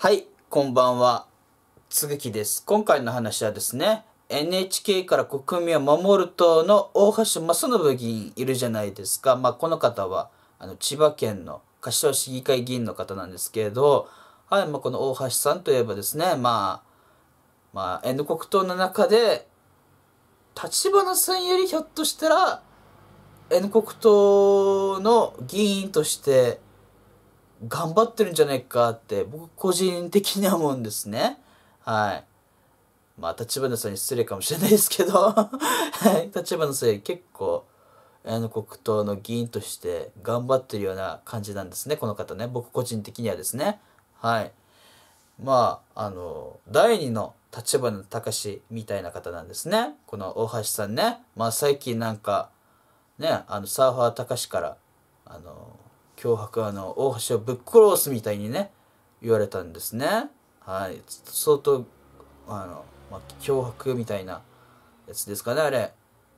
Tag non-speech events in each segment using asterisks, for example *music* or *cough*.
はい、こんばんは。つぐきです。今回の話はですね、NHK から国民を守る党の大橋正信議員いるじゃないですか。まあ、この方は、あの、千葉県の柏市議会議員の方なんですけれど、はい、まあ、この大橋さんといえばですね、まあ、まあ、N 国党の中で、立花さんよりひょっとしたら、N 国党の議員として頑張ってるんじゃないかって僕個人的には思うんですね。はい。まあ、立花さんに失礼かもしれないですけど、はい、立花さん結構、あの、国党の議員として頑張ってるような感じなんですね、この方ね。僕個人的にはですね。はい。まあ、あの、第二の立花隆みたいな方なんですね。この大橋さんね。まあ、最近なんか、ね、あの、サーファー隆から、あの、脅迫あの大橋をぶっ殺すみたいにね言われたんですねはい相当あの、まあ、脅迫みたいなやつですかねあれ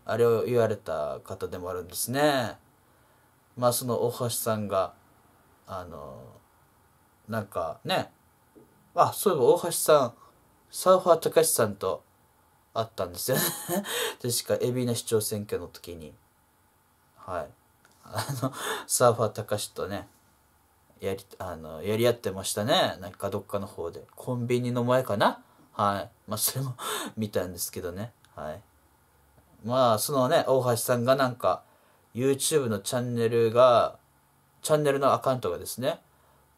あれを言われた方でもあるんですねまあその大橋さんがあのなんかねあそういえば大橋さんサーファーたかしさんと会ったんですよね *laughs* 確か海老名市長選挙の時にはいあのサーファーたかしとねやりあのやり合ってましたねなんかどっかの方でコンビニの前かなはいまあそれも *laughs* 見たんですけどねはいまあそのね大橋さんがなんか YouTube のチャンネルがチャンネルのアカウントがですね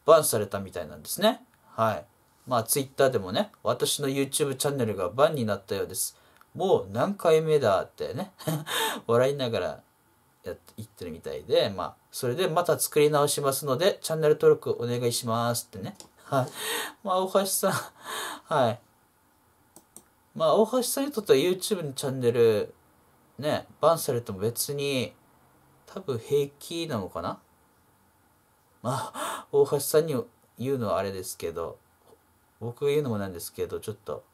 バンされたみたいなんですねはいまあ Twitter でもね私の YouTube チャンネルがバンになったようですもう何回目だってね *laughs* 笑いながらやっていってるみたいで、まあ、それでまた作り直しますので、チャンネル登録お願いしますってね。はい。まあ、大橋さんはい。まあ、大橋さんにとっては YouTube のチャンネル、ね、バンされても別に、多分平気なのかなまあ、大橋さんに言うのはあれですけど、僕が言うのもなんですけど、ちょっと、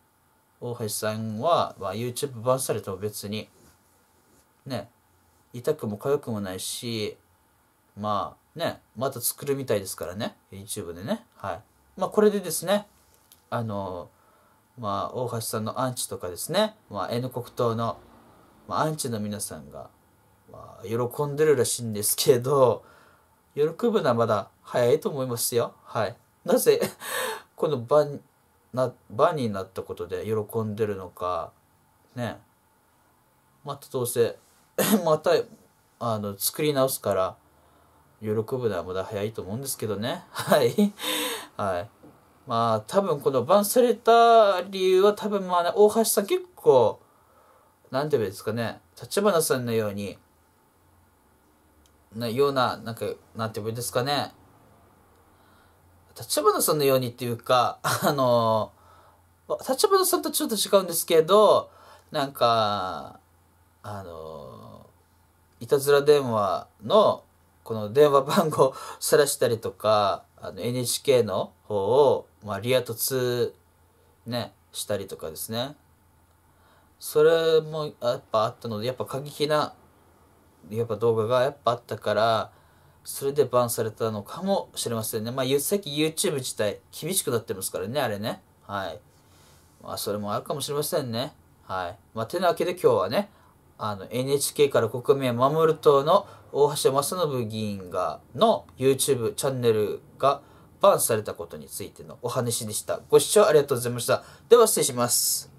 大橋さんは、まあ、YouTube バンされても別に、ね、痛くも痒くもないし、まあね、また作るみたいですからね、YouTube でね。はい。まあこれでですね、あの、まあ大橋さんのアンチとかですね、まあ N 国党の、まあ、アンチの皆さんが、まあ、喜んでるらしいんですけど、喜ぶのはまだ早いと思いますよ。はい。なぜこの場にな、場になったことで喜んでるのか、ね。またどうせ *laughs* またあの作り直すから喜ぶのはまだ早いと思うんですけどね *laughs* はいはいまあ多分このバンされた理由は多分まあ、ね、大橋さん結構何て言うんですかね立花さんのようになようななんかなんて言うんですかね立花さんのようにっていうか *laughs* あの立花さんとちょっと違うんですけどなんかあのいたずら電話のこの電話番号さらしたりとか *laughs* あの NHK の方を、まあ、リア突ねしたりとかですねそれもやっぱあったのでやっぱ過激なやっぱ動画がやっぱあったからそれでバンされたのかもしれませんねまあ最近 YouTube 自体厳しくなってますからねあれねはいまあそれもあるかもしれませんねはいまあてなわけで今日はねあの NHK から国民を守る党の大橋正信議員がの YouTube チャンネルがバンされたことについてのお話でした。ご視聴ありがとうございました。では失礼します。